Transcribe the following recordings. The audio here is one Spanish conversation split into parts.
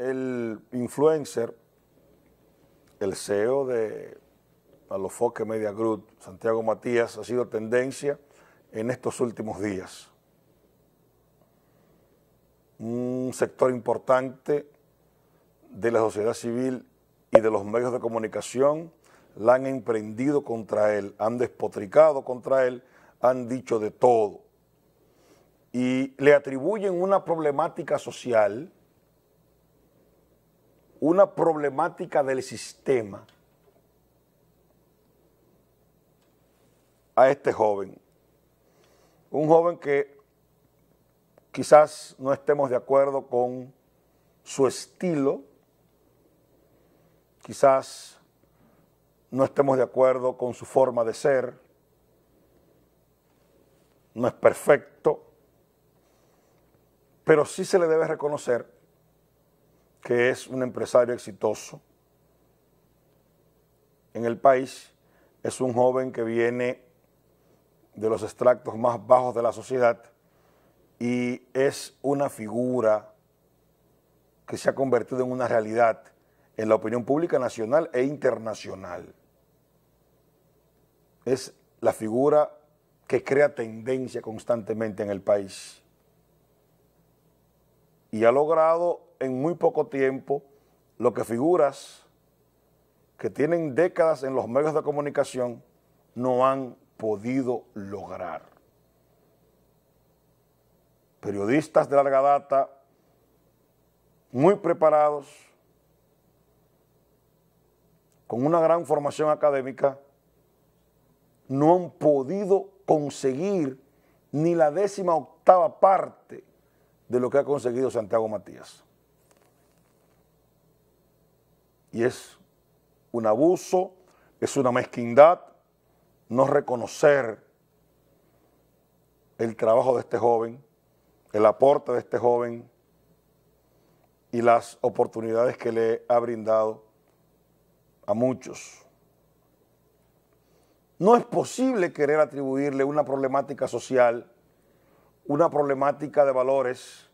el influencer, el CEO de Alofoque Media Group, Santiago Matías, ha sido tendencia en estos últimos días. Un sector importante de la sociedad civil y de los medios de comunicación la han emprendido contra él, han despotricado contra él, han dicho de todo. Y le atribuyen una problemática social una problemática del sistema a este joven. Un joven que quizás no estemos de acuerdo con su estilo, quizás no estemos de acuerdo con su forma de ser, no es perfecto, pero sí se le debe reconocer que es un empresario exitoso en el país, es un joven que viene de los extractos más bajos de la sociedad y es una figura que se ha convertido en una realidad en la opinión pública nacional e internacional. Es la figura que crea tendencia constantemente en el país y ha logrado en muy poco tiempo lo que figuras que tienen décadas en los medios de comunicación no han podido lograr. Periodistas de larga data, muy preparados, con una gran formación académica, no han podido conseguir ni la décima octava parte de lo que ha conseguido Santiago Matías. Y es un abuso, es una mezquindad no reconocer el trabajo de este joven, el aporte de este joven y las oportunidades que le ha brindado a muchos. No es posible querer atribuirle una problemática social una problemática de valores,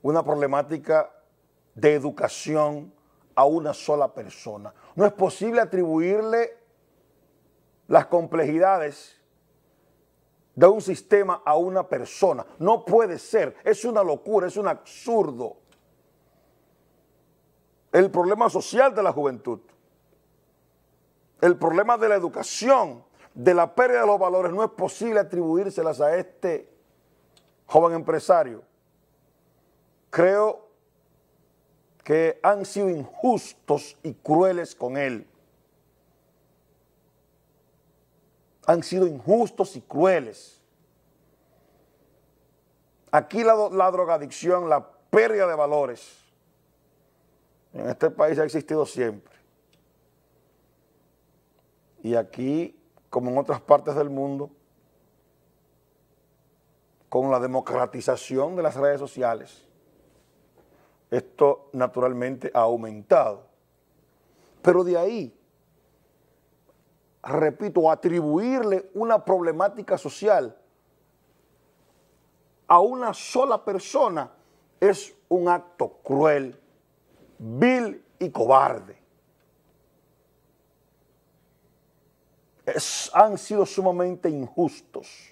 una problemática de educación a una sola persona. No es posible atribuirle las complejidades de un sistema a una persona. No puede ser. Es una locura, es un absurdo. El problema social de la juventud, el problema de la educación, de la pérdida de los valores, no es posible atribuírselas a este joven empresario, creo que han sido injustos y crueles con él. Han sido injustos y crueles. Aquí la, drogadicción, la pérdida de valores, en este país ha existido siempre. Y aquí, como en otras partes del mundo, con la democratización de las redes sociales, esto naturalmente ha aumentado. Pero de ahí, repito, atribuirle una problemática social a una sola persona es un acto cruel, vil y cobarde. han sido sumamente injustos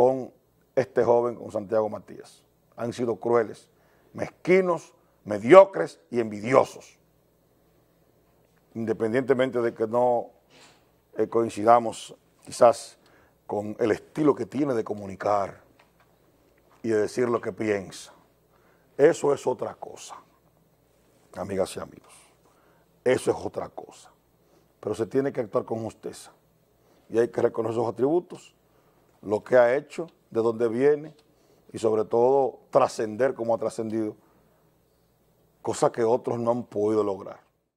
con este joven, con Santiago Matías. Han sido crueles, mezquinos, mediocres y envidiosos. Independientemente de que no eh, coincidamos quizás con el estilo que tiene de comunicar y de decir lo que piensa. Eso es otra cosa, amigas y amigos. Eso es otra cosa. Pero se tiene que actuar con justicia. Y hay que reconocer sus atributos lo que ha hecho, de dónde viene y sobre todo trascender como ha trascendido, cosa que otros no han podido lograr.